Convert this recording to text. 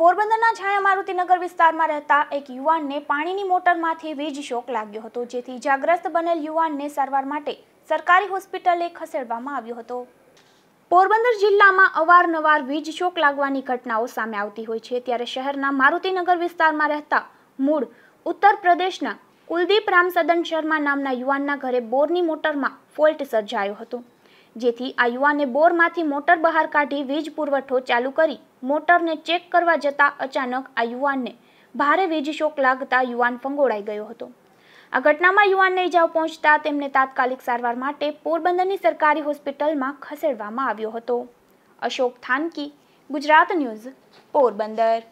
પોરબંદરના છાયા મારુતિનગર વિસ્તારમાં રહેતા એક યુવાનને પાણીની મોટરમાંથી વીજ શોક લાગ્યો હતો જેથી ઇજાગ્રસ્ત બનેલ યુવાનને સારવાર માટે સરકારી હોસ્પિટલે ખસેડવામાં આવ્યો હતો પોરબંદર જિલ્લામાં અવારનવાર વીજ શોક લાગવાની ઘટનાઓ સામે આવતી હોય છે ત્યારે શહેરના મારુતિનગર વિસ્તારમાં રહેતા મૂળ ઉત્તર પ્રદેશના કુલદીપ રામસદન શર્મા નામના યુવાનના ઘરે બોરની મોટરમાં ફોલ્ટ સર્જાયો હતો જેથી આ યુવાને બોરમાંથી મોટર બહાર કાઢી વીજ પુરવઠો ચાલુ કરી મોટરને ચેક કરવા જતાં અચાનક આ યુવાનને ભારે વીજ શોક લાગતા યુવાન ફંગોળાઈ ગયો હતો આ ઘટનામાં યુવાનને ઇજાઓ પહોંચતા તેમને તાત્કાલિક સારવાર માટે પોરબંદરની સરકારી હોસ્પિટલમાં ખસેડવામાં આવ્યો હતો અશોક થાનકી ગુજરાત ન્યૂઝ પોરબંદર